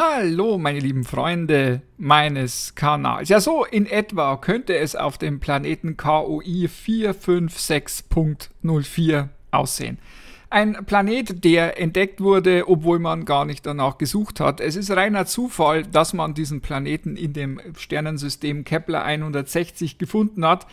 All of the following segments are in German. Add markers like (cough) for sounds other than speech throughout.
Hallo, meine lieben Freunde meines Kanals. Ja, so in etwa könnte es auf dem Planeten KOI 456.04 aussehen. Ein Planet, der entdeckt wurde, obwohl man gar nicht danach gesucht hat. Es ist reiner Zufall, dass man diesen Planeten in dem Sternensystem Kepler 160 gefunden hat.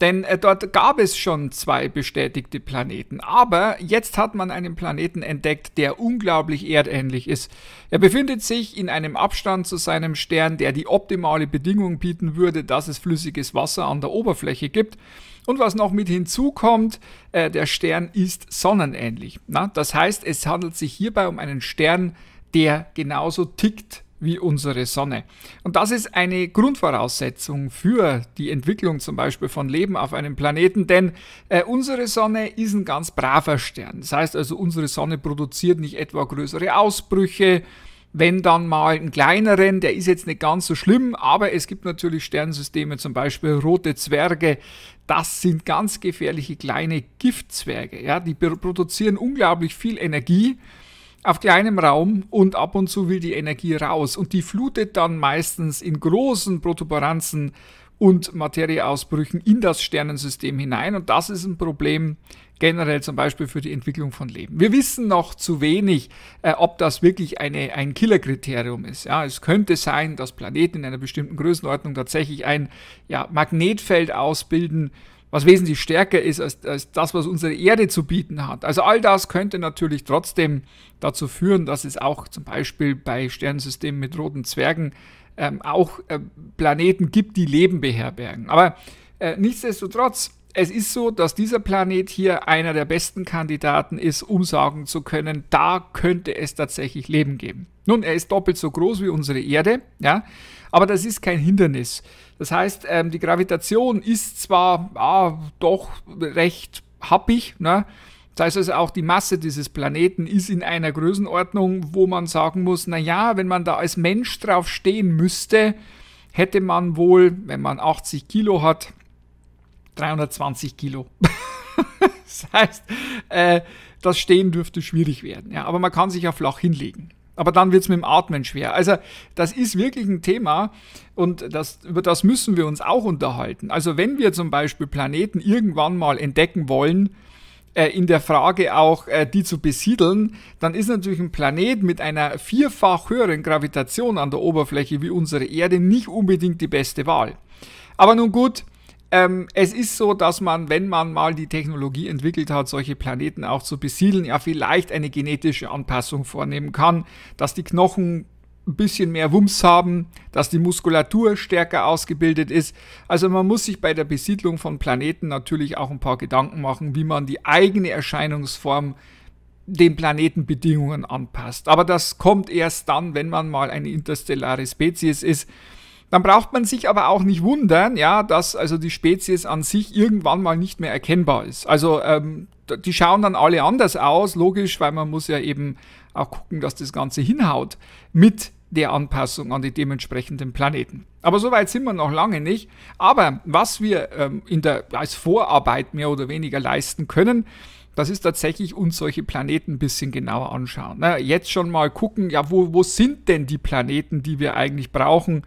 Denn äh, dort gab es schon zwei bestätigte Planeten. Aber jetzt hat man einen Planeten entdeckt, der unglaublich erdähnlich ist. Er befindet sich in einem Abstand zu seinem Stern, der die optimale Bedingung bieten würde, dass es flüssiges Wasser an der Oberfläche gibt. Und was noch mit hinzukommt, äh, der Stern ist sonnenähnlich. Na, das heißt, es handelt sich hierbei um einen Stern, der genauso tickt wie unsere Sonne. Und das ist eine Grundvoraussetzung für die Entwicklung zum Beispiel von Leben auf einem Planeten, denn äh, unsere Sonne ist ein ganz braver Stern. Das heißt also, unsere Sonne produziert nicht etwa größere Ausbrüche, wenn dann mal einen kleineren, der ist jetzt nicht ganz so schlimm, aber es gibt natürlich Sternensysteme, zum Beispiel rote Zwerge, das sind ganz gefährliche kleine Giftzwerge. Ja, die produzieren unglaublich viel Energie auf kleinem Raum und ab und zu will die Energie raus und die flutet dann meistens in großen Protuberanzen und Materieausbrüchen in das Sternensystem hinein und das ist ein Problem generell zum Beispiel für die Entwicklung von Leben. Wir wissen noch zu wenig, äh, ob das wirklich eine, ein Killerkriterium ist. Ja, es könnte sein, dass Planeten in einer bestimmten Größenordnung tatsächlich ein ja, Magnetfeld ausbilden, was wesentlich stärker ist als, als das, was unsere Erde zu bieten hat. Also all das könnte natürlich trotzdem dazu führen, dass es auch zum Beispiel bei Sternensystemen mit roten Zwergen ähm, auch äh, Planeten gibt, die Leben beherbergen. Aber äh, nichtsdestotrotz, es ist so, dass dieser Planet hier einer der besten Kandidaten ist, um sagen zu können, da könnte es tatsächlich Leben geben. Nun, er ist doppelt so groß wie unsere Erde, ja, aber das ist kein Hindernis. Das heißt, ähm, die Gravitation ist zwar ah, doch recht happig, ne? Das heißt also auch die Masse dieses Planeten ist in einer Größenordnung, wo man sagen muss, na ja, wenn man da als Mensch drauf stehen müsste, hätte man wohl, wenn man 80 Kilo hat, 320 Kilo. (laughs) das heißt, äh, das Stehen dürfte schwierig werden. Ja, aber man kann sich ja flach hinlegen. Aber dann wird es mit dem Atmen schwer. Also das ist wirklich ein Thema und das, über das müssen wir uns auch unterhalten. Also wenn wir zum Beispiel Planeten irgendwann mal entdecken wollen, äh, in der Frage auch, äh, die zu besiedeln, dann ist natürlich ein Planet mit einer vierfach höheren Gravitation an der Oberfläche wie unsere Erde nicht unbedingt die beste Wahl. Aber nun gut, ähm, es ist so, dass man, wenn man mal die Technologie entwickelt hat, solche Planeten auch zu besiedeln, ja vielleicht eine genetische Anpassung vornehmen kann, dass die Knochen ein bisschen mehr Wumms haben, dass die Muskulatur stärker ausgebildet ist. Also man muss sich bei der Besiedlung von Planeten natürlich auch ein paar Gedanken machen, wie man die eigene Erscheinungsform den Planetenbedingungen anpasst. Aber das kommt erst dann, wenn man mal eine interstellare Spezies ist dann braucht man sich aber auch nicht wundern, ja, dass also die Spezies an sich irgendwann mal nicht mehr erkennbar ist. Also ähm, die schauen dann alle anders aus, logisch, weil man muss ja eben auch gucken, dass das Ganze hinhaut mit der Anpassung an die dementsprechenden Planeten. Aber so weit sind wir noch lange nicht. Aber was wir ähm, in der, als Vorarbeit mehr oder weniger leisten können, das ist tatsächlich uns solche Planeten ein bisschen genauer anschauen. Na, jetzt schon mal gucken, ja, wo, wo sind denn die Planeten, die wir eigentlich brauchen?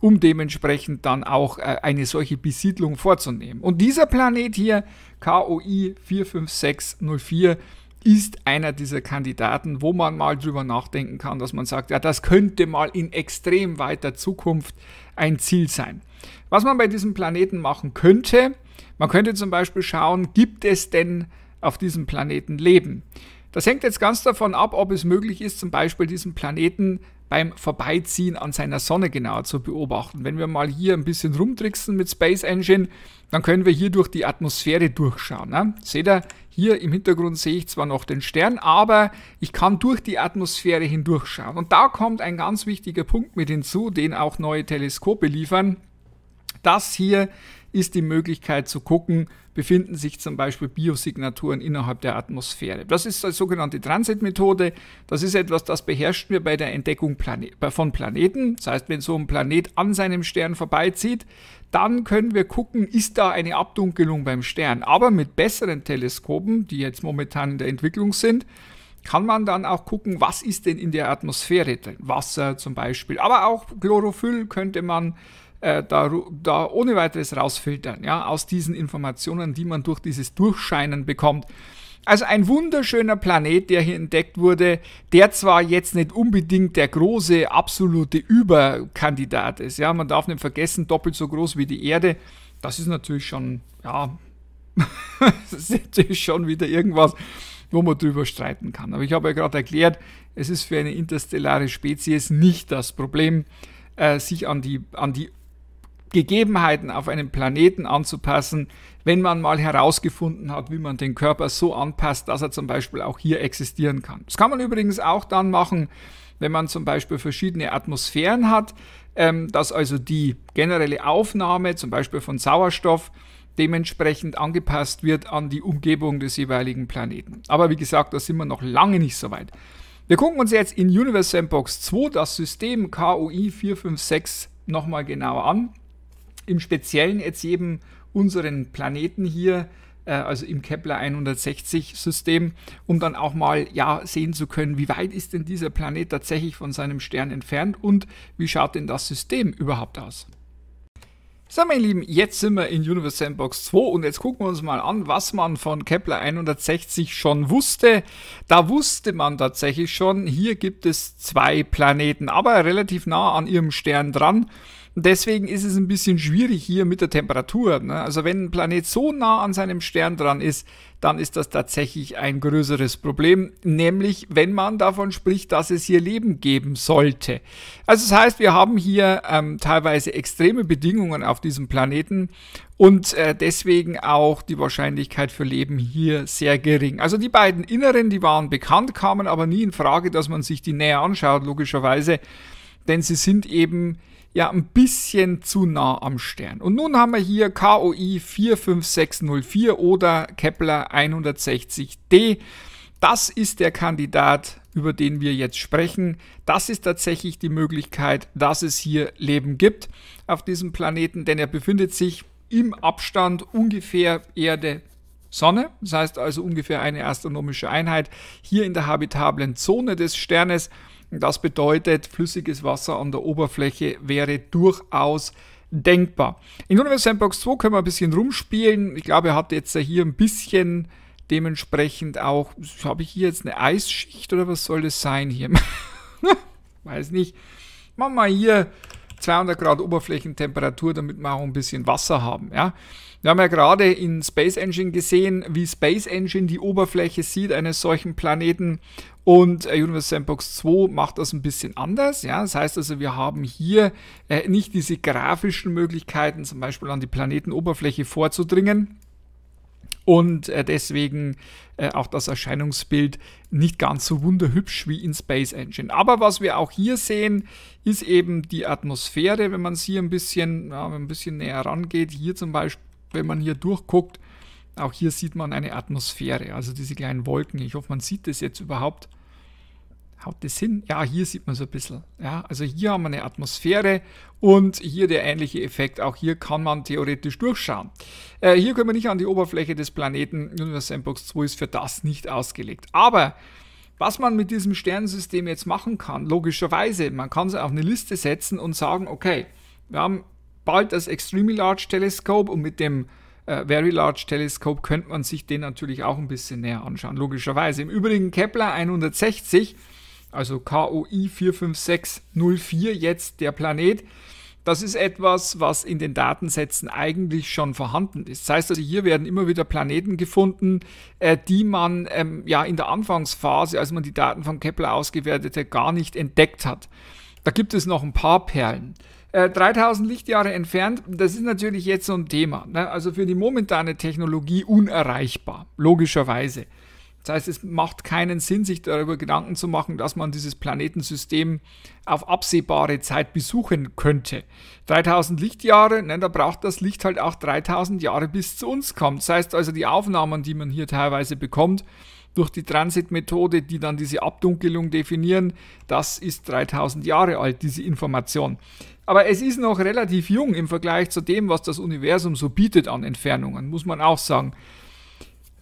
um dementsprechend dann auch äh, eine solche Besiedlung vorzunehmen. Und dieser Planet hier, KOI 45604, ist einer dieser Kandidaten, wo man mal drüber nachdenken kann, dass man sagt, ja, das könnte mal in extrem weiter Zukunft ein Ziel sein. Was man bei diesem Planeten machen könnte, man könnte zum Beispiel schauen, gibt es denn auf diesem Planeten Leben? Das hängt jetzt ganz davon ab, ob es möglich ist, zum Beispiel diesen Planeten beim Vorbeiziehen an seiner Sonne genauer zu beobachten. Wenn wir mal hier ein bisschen rumtricksen mit Space Engine, dann können wir hier durch die Atmosphäre durchschauen. Ne? Seht ihr, hier im Hintergrund sehe ich zwar noch den Stern, aber ich kann durch die Atmosphäre hindurchschauen. Und da kommt ein ganz wichtiger Punkt mit hinzu, den auch neue Teleskope liefern. dass hier ist die Möglichkeit zu gucken, befinden sich zum Beispiel Biosignaturen innerhalb der Atmosphäre. Das ist die sogenannte Transitmethode. Das ist etwas, das beherrscht wir bei der Entdeckung Plane von Planeten. Das heißt, wenn so ein Planet an seinem Stern vorbeizieht, dann können wir gucken, ist da eine Abdunkelung beim Stern. Aber mit besseren Teleskopen, die jetzt momentan in der Entwicklung sind, kann man dann auch gucken, was ist denn in der Atmosphäre drin. Wasser zum Beispiel, aber auch Chlorophyll könnte man äh, da, da ohne weiteres rausfiltern, ja, aus diesen Informationen, die man durch dieses Durchscheinen bekommt. Also ein wunderschöner Planet, der hier entdeckt wurde, der zwar jetzt nicht unbedingt der große, absolute Überkandidat ist. Ja, man darf nicht vergessen, doppelt so groß wie die Erde. Das ist natürlich schon, ja, (laughs) das ist natürlich schon wieder irgendwas, wo man drüber streiten kann. Aber ich habe ja gerade erklärt, es ist für eine interstellare Spezies nicht das Problem, äh, sich an die, an die Gegebenheiten auf einem Planeten anzupassen, wenn man mal herausgefunden hat, wie man den Körper so anpasst, dass er zum Beispiel auch hier existieren kann. Das kann man übrigens auch dann machen, wenn man zum Beispiel verschiedene Atmosphären hat, ähm, dass also die generelle Aufnahme zum Beispiel von Sauerstoff dementsprechend angepasst wird an die Umgebung des jeweiligen Planeten. Aber wie gesagt, da sind wir noch lange nicht so weit. Wir gucken uns jetzt in Universe Sandbox 2 das System KOI 456 nochmal genauer an im Speziellen jetzt eben unseren Planeten hier, äh, also im Kepler 160 System, um dann auch mal ja sehen zu können, wie weit ist denn dieser Planet tatsächlich von seinem Stern entfernt und wie schaut denn das System überhaupt aus? So, meine Lieben, jetzt sind wir in Universe Sandbox 2 und jetzt gucken wir uns mal an, was man von Kepler 160 schon wusste. Da wusste man tatsächlich schon, hier gibt es zwei Planeten, aber relativ nah an ihrem Stern dran deswegen ist es ein bisschen schwierig hier mit der Temperatur. Ne? Also wenn ein Planet so nah an seinem Stern dran ist, dann ist das tatsächlich ein größeres Problem, nämlich wenn man davon spricht, dass es hier Leben geben sollte. Also das heißt, wir haben hier ähm, teilweise extreme Bedingungen auf diesem Planeten und äh, deswegen auch die Wahrscheinlichkeit für Leben hier sehr gering. Also die beiden Inneren, die waren bekannt, kamen aber nie in Frage, dass man sich die näher anschaut, logischerweise, denn sie sind eben ja ein bisschen zu nah am Stern. Und nun haben wir hier KOI 45604 oder Kepler 160d. Das ist der Kandidat, über den wir jetzt sprechen. Das ist tatsächlich die Möglichkeit, dass es hier Leben gibt auf diesem Planeten, denn er befindet sich im Abstand ungefähr Erde Sonne, das heißt also ungefähr eine astronomische Einheit, hier in der habitablen Zone des Sternes das bedeutet, flüssiges Wasser an der Oberfläche wäre durchaus denkbar. In Universe Sandbox 2 können wir ein bisschen rumspielen. Ich glaube, er hat jetzt hier ein bisschen dementsprechend auch, habe ich hier jetzt eine Eisschicht oder was soll das sein hier? (laughs) Weiß nicht. Machen wir hier 200 Grad Oberflächentemperatur, damit wir auch ein bisschen Wasser haben. Ja? Wir haben ja gerade in Space Engine gesehen, wie Space Engine die Oberfläche sieht eines solchen Planeten und äh, Universe Sandbox 2 macht das ein bisschen anders. Ja? Das heißt also, wir haben hier äh, nicht diese grafischen Möglichkeiten, zum Beispiel an die Planetenoberfläche vorzudringen und äh, deswegen äh, auch das Erscheinungsbild nicht ganz so wunderhübsch wie in Space Engine. Aber was wir auch hier sehen, ist eben die Atmosphäre, wenn man es hier ein bisschen, ja, ein bisschen näher rangeht. Hier zum Beispiel, wenn man hier durchguckt, auch hier sieht man eine Atmosphäre, also diese kleinen Wolken. Ich hoffe, man sieht das jetzt überhaupt. Haut das hin? Ja, hier sieht man so ein bisschen. Ja, also hier haben wir eine Atmosphäre und hier der ähnliche Effekt. Auch hier kann man theoretisch durchschauen. Äh, hier können wir nicht an die Oberfläche des Planeten. Universe Sandbox 2 ist für das nicht ausgelegt. Aber was man mit diesem Sternensystem jetzt machen kann, logischerweise, man kann es auf eine Liste setzen und sagen, okay, wir haben bald das Extremely Large Telescope und mit dem äh, Very Large Telescope könnte man sich den natürlich auch ein bisschen näher anschauen, logischerweise. Im Übrigen Kepler 160 also KOI 45604 jetzt der Planet, das ist etwas, was in den Datensätzen eigentlich schon vorhanden ist. Das heißt also, hier werden immer wieder Planeten gefunden, äh, die man ähm, ja in der Anfangsphase, als man die Daten von Kepler ausgewertete, gar nicht entdeckt hat. Da gibt es noch ein paar Perlen. Äh, 3000 Lichtjahre entfernt, das ist natürlich jetzt so ein Thema. Ne? Also für die momentane Technologie unerreichbar, logischerweise. Das heißt, es macht keinen Sinn, sich darüber Gedanken zu machen, dass man dieses Planetensystem auf absehbare Zeit besuchen könnte. 3000 Lichtjahre, ne, da braucht das Licht halt auch 3000 Jahre, bis es zu uns kommt. Das heißt also, die Aufnahmen, die man hier teilweise bekommt, durch die Transitmethode, die dann diese Abdunkelung definieren, das ist 3000 Jahre alt, diese Information. Aber es ist noch relativ jung im Vergleich zu dem, was das Universum so bietet an Entfernungen, muss man auch sagen.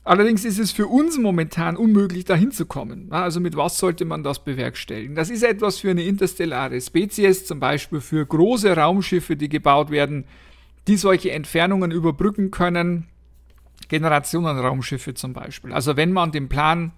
Allerdings ist es für uns momentan unmöglich, dahin zu kommen. Also mit was sollte man das bewerkstelligen? Das ist etwas für eine interstellare Spezies, zum Beispiel für große Raumschiffe, die gebaut werden, die solche Entfernungen überbrücken können. Generationenraumschiffe zum Beispiel. Also wenn man den Plan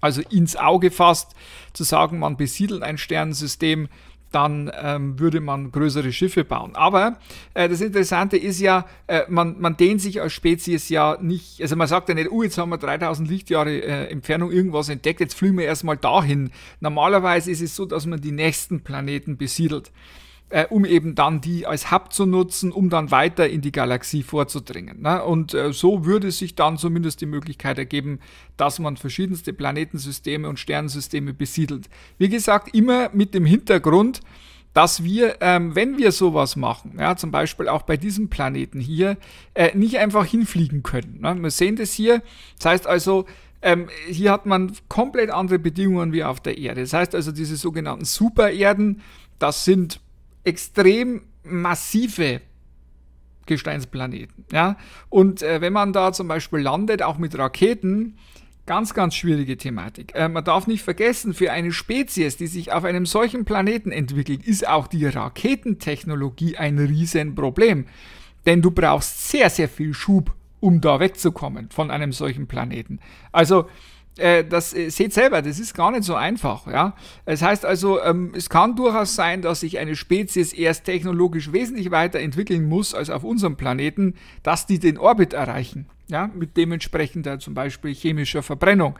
also ins Auge fasst, zu sagen, man besiedelt ein Sternensystem, dann ähm, würde man größere Schiffe bauen. Aber äh, das Interessante ist ja, äh, man, man dehnt sich als Spezies ja nicht, also man sagt ja nicht, oh, jetzt haben wir 3000 Lichtjahre äh, Entfernung irgendwas entdeckt, jetzt fliegen wir erstmal dahin. Normalerweise ist es so, dass man die nächsten Planeten besiedelt äh, um eben dann die als Hub zu nutzen, um dann weiter in die Galaxie vorzudringen. Ne? Und äh, so würde sich dann zumindest die Möglichkeit ergeben, dass man verschiedenste Planetensysteme und Sternensysteme besiedelt. Wie gesagt, immer mit dem Hintergrund, dass wir, ähm, wenn wir sowas machen, ja, zum Beispiel auch bei diesem Planeten hier, äh, nicht einfach hinfliegen können. Ne? Wir sehen das hier. Das heißt also, ähm, hier hat man komplett andere Bedingungen wie auf der Erde. Das heißt also, diese sogenannten Supererden, das sind extrem massive Gesteinsplaneten. Ja? Und äh, wenn man da zum Beispiel landet, auch mit Raketen, ganz, ganz schwierige Thematik. Äh, man darf nicht vergessen, für eine Spezies, die sich auf einem solchen Planeten entwickelt, ist auch die Raketentechnologie ein Riesenproblem. Denn du brauchst sehr, sehr viel Schub, um da wegzukommen von einem solchen Planeten. Also äh, das äh, seht selber, das ist gar nicht so einfach. Ja? Das heißt also, ähm, es kann durchaus sein, dass sich eine Spezies erst technologisch wesentlich weiterentwickeln muss als auf unserem Planeten, dass die den Orbit erreichen. Ja? Mit dementsprechender zum Beispiel chemischer Verbrennung.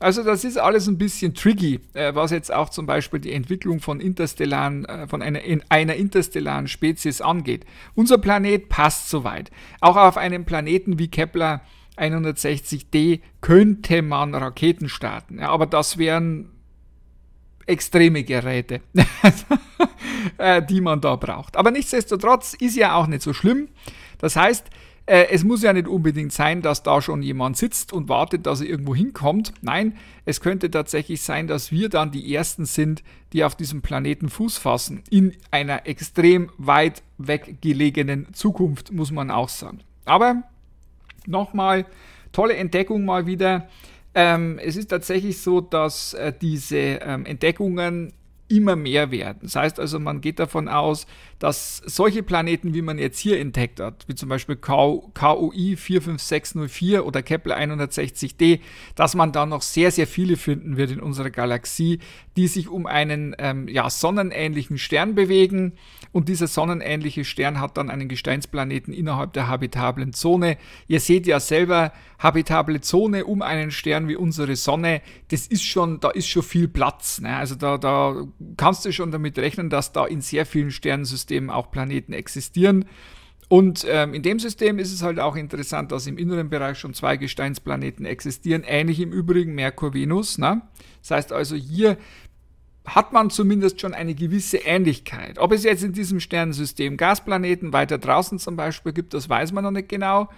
Also das ist alles ein bisschen tricky, äh, was jetzt auch zum Beispiel die Entwicklung von interstellaren, äh, von einer, in einer interstellaren Spezies angeht. Unser Planet passt soweit. Auch auf einem Planeten wie Kepler 160D könnte man Raketen starten. Ja, aber das wären extreme Geräte, (laughs) äh, die man da braucht. Aber nichtsdestotrotz ist ja auch nicht so schlimm. Das heißt, äh, es muss ja nicht unbedingt sein, dass da schon jemand sitzt und wartet, dass er irgendwo hinkommt. Nein, es könnte tatsächlich sein, dass wir dann die Ersten sind, die auf diesem Planeten Fuß fassen. In einer extrem weit weggelegenen Zukunft, muss man auch sagen. Aber nochmal tolle Entdeckung mal wieder. Ähm, es ist tatsächlich so, dass äh, diese ähm, Entdeckungen immer mehr werden. Das heißt also, man geht davon aus, dass solche Planeten, wie man jetzt hier entdeckt hat, wie zum Beispiel KOI 45604 oder Kepler 160d, dass man da noch sehr, sehr viele finden wird in unserer Galaxie, die sich um einen ähm, ja, sonnenähnlichen Stern bewegen. Und dieser sonnenähnliche Stern hat dann einen Gesteinsplaneten innerhalb der habitablen Zone. Ihr seht ja selber, habitable Zone um einen Stern wie unsere Sonne, das ist schon, da ist schon viel Platz. Ne? Also da, da kannst du schon damit rechnen, dass da in sehr vielen Sternensystemen System auch Planeten existieren. Und ähm, in dem System ist es halt auch interessant, dass im inneren Bereich schon zwei Gesteinsplaneten existieren, ähnlich im Übrigen Merkur, Venus. Ne? Das heißt also, hier hat man zumindest schon eine gewisse Ähnlichkeit. Ob es jetzt in diesem Sternensystem Gasplaneten weiter draußen zum Beispiel gibt, das weiß man noch nicht genau.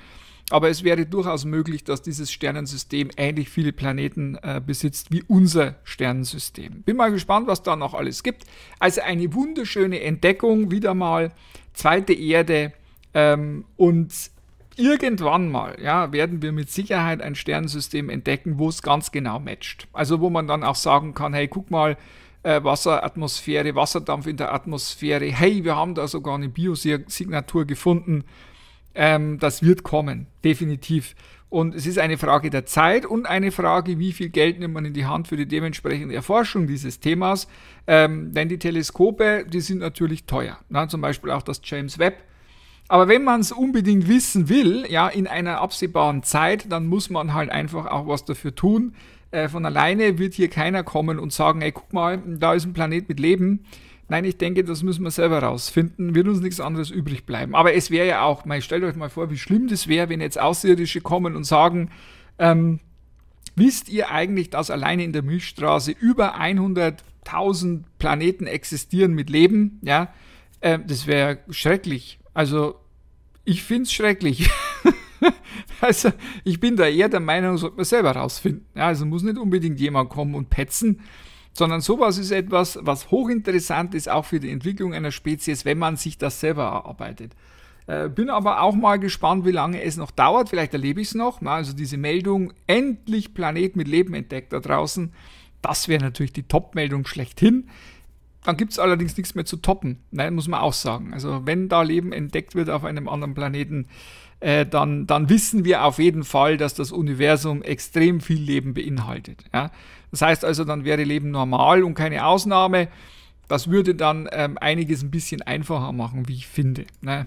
Aber es wäre durchaus möglich, dass dieses Sternensystem ähnlich viele Planeten äh, besitzt wie unser Sternensystem. Bin mal gespannt, was da noch alles gibt. Also eine wunderschöne Entdeckung, wieder mal zweite Erde ähm, und irgendwann mal ja, werden wir mit Sicherheit ein Sternensystem entdecken, wo es ganz genau matcht. Also wo man dann auch sagen kann, hey, guck mal, äh, Wasseratmosphäre, Wasserdampf in der Atmosphäre, hey, wir haben da sogar eine Biosignatur gefunden. Ähm, das wird kommen, definitiv. Und es ist eine Frage der Zeit und eine Frage, wie viel Geld nimmt man in die Hand für die dementsprechende Erforschung dieses Themas. Ähm, denn die Teleskope, die sind natürlich teuer. Na, ne? zum Beispiel auch das James Webb. Aber wenn man es unbedingt wissen will, ja, in einer absehbaren Zeit, dann muss man halt einfach auch was dafür tun. Äh, von alleine wird hier keiner kommen und sagen, ey, guck mal, da ist ein Planet mit Leben Nein, ich denke, das müssen wir selber rausfinden. Wird uns nichts anderes übrig bleiben. Aber es wäre ja auch, mal stellt euch mal vor, wie schlimm das wäre, wenn jetzt Außerirdische kommen und sagen, ähm, wisst ihr eigentlich, dass alleine in der Milchstraße über 100.000 Planeten existieren mit Leben? Ja, ähm, das wäre schrecklich. Also, ich finde es schrecklich. (laughs) also, ich bin da eher der Meinung, sollte man selber rausfinden. Ja, also muss nicht unbedingt jemand kommen und petzen sondern sowas ist etwas, was hochinteressant ist, auch für die Entwicklung einer Spezies, wenn man sich das selber erarbeitet. Äh, bin aber auch mal gespannt, wie lange es noch dauert. Vielleicht erlebe ich es noch. also diese Meldung, endlich Planet mit Leben entdeckt da draußen. Das wäre natürlich die Top-Meldung schlechthin. Dann gibt es allerdings nichts mehr zu toppen, Nein, muss man auch sagen. Also wenn da Leben entdeckt wird auf einem anderen Planeten, äh, dann, dann wissen wir auf jeden Fall, dass das Universum extrem viel Leben beinhaltet. Das heißt also, dann wäre Leben normal und keine Ausnahme. Das würde dann ähm, einiges ein bisschen einfacher machen, wie ich finde. Ne?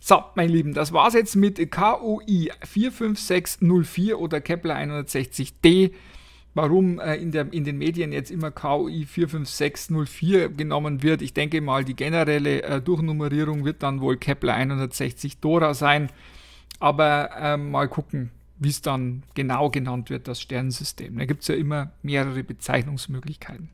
So, mein Lieben, das war es jetzt mit KUI 45604 oder Kepler 160d. Warum äh, in, der, in den Medien jetzt immer KUI 45604 genommen wird, ich denke mal, die generelle äh, Durchnummerierung wird dann wohl Kepler 160 Dora sein. Aber äh, mal gucken, wie es dann genau genannt wird, das Sternensystem. Da gibt es ja immer mehrere Bezeichnungsmöglichkeiten.